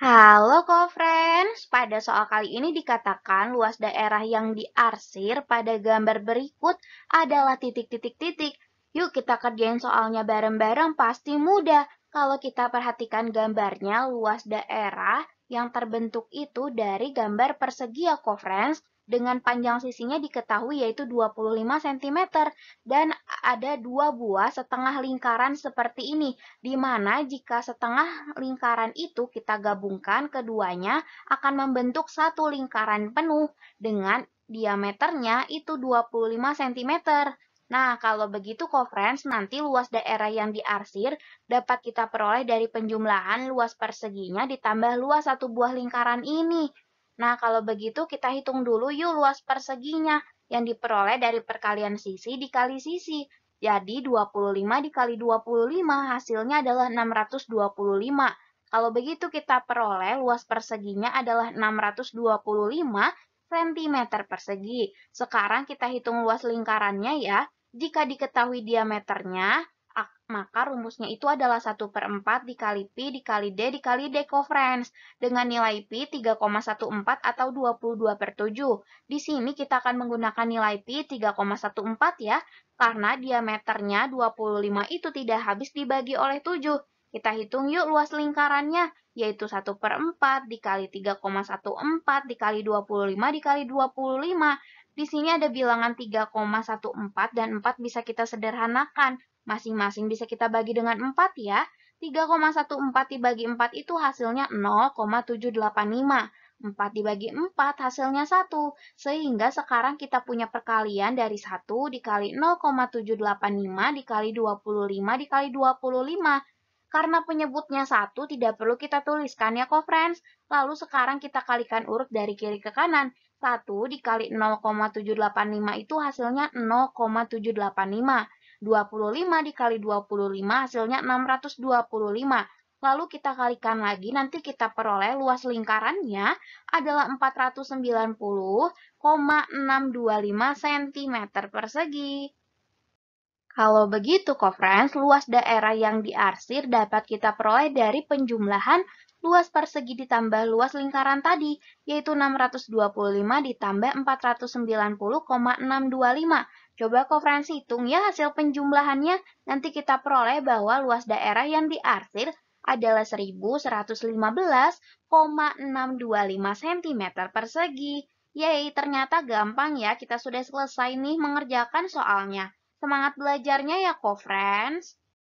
Halo co-friends, pada soal kali ini dikatakan luas daerah yang diarsir pada gambar berikut adalah titik-titik-titik. Yuk kita kerjain soalnya bareng-bareng pasti mudah. Kalau kita perhatikan gambarnya, luas daerah yang terbentuk itu dari gambar persegi ya co-friends dengan panjang sisinya diketahui yaitu 25 cm dan ada dua buah setengah lingkaran seperti ini di mana jika setengah lingkaran itu kita gabungkan keduanya akan membentuk satu lingkaran penuh dengan diameternya itu 25 cm. Nah, kalau begitu co nanti luas daerah yang diarsir dapat kita peroleh dari penjumlahan luas perseginya ditambah luas satu buah lingkaran ini. Nah, kalau begitu kita hitung dulu yuk luas perseginya yang diperoleh dari perkalian sisi dikali sisi. Jadi 25 dikali 25 hasilnya adalah 625. Kalau begitu kita peroleh luas perseginya adalah 625 cm persegi. Sekarang kita hitung luas lingkarannya ya. Jika diketahui diameternya, Ah, maka rumusnya itu adalah 1 per 4 dikali P dikali D dikali D kofrens dengan nilai P 3,14 atau 22 per 7. Di sini kita akan menggunakan nilai P 3,14 ya, karena diameternya 25 itu tidak habis dibagi oleh 7. Kita hitung yuk luas lingkarannya, yaitu 1 per 4 dikali 3,14 dikali 25 dikali 25. Di sini ada bilangan 3,14 dan 4 bisa kita sederhanakan. Masing-masing bisa kita bagi dengan 4 ya. 3,14 dibagi 4 itu hasilnya 0,785. 4 dibagi 4 hasilnya 1. Sehingga sekarang kita punya perkalian dari 1 dikali 0,785 dikali 25 dikali 25. Karena penyebutnya 1 tidak perlu kita tuliskan ya, co-friends. Lalu sekarang kita kalikan urut dari kiri ke kanan. 1 dikali 0,785 itu hasilnya 0,785. 25 dikali 25 hasilnya 625. Lalu kita kalikan lagi, nanti kita peroleh luas lingkarannya adalah 490,625 cm persegi. Kalau begitu, co-friends, luas daerah yang diarsir dapat kita peroleh dari penjumlahan luas persegi ditambah luas lingkaran tadi, yaitu 625 ditambah 490,625. Coba konferensi hitung ya hasil penjumlahannya, nanti kita peroleh bahwa luas daerah yang diarsir adalah 1115,625 cm persegi. Yeay, ternyata gampang ya, kita sudah selesai nih mengerjakan soalnya. Semangat belajarnya ya, co-friends!